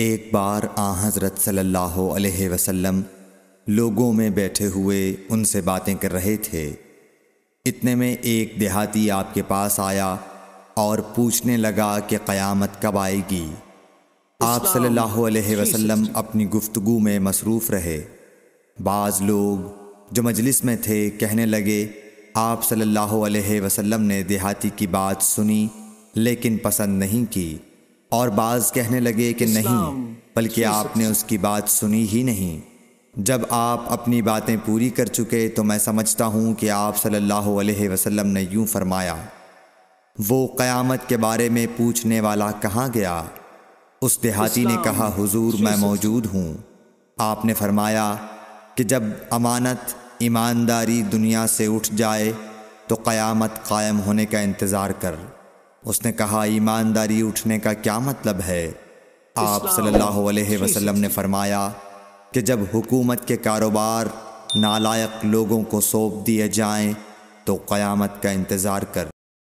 एक बार आ हज़रत सल्लल्लाहु अलैहि वसल्लम लोगों में बैठे हुए उनसे बातें कर रहे थे इतने में एक देहाती आपके पास आया और पूछने लगा कि क़यामत कब आएगी आप सल्लल्लाहु अलैहि वसल्लम अपनी गुफ्तगु में मसरूफ़ रहे बाज़ लोग जो मजलिस में थे कहने लगे आप सल्लल्लाहु अलैहि वसल्लम ने देहाती की बात सुनी लेकिन पसंद नहीं की और बाज कहने लगे कि नहीं बल्कि आपने उसकी बात सुनी ही नहीं जब आप अपनी बातें पूरी कर चुके तो मैं समझता हूँ कि आप सल्लल्लाहु अलैहि वसल्लम ने यूँ फरमाया वो क़यामत के बारे में पूछने वाला कहाँ गया उस देहाती ने कहा हुजूर मैं मौजूद हूँ आपने फरमाया कि जब अमानत ईमानदारी दुनिया से उठ जाए तो क़यामत कायम होने का इंतज़ार कर उसने कहा ईमानदारी उठने का क्या मतलब है आप सल्लल्लाहु अलैहि वसल्लम ने फरमाया कि जब हुकूमत के कारोबार नालायक लोगों को सौंप दिए जाएं तो क़यामत का इंतज़ार कर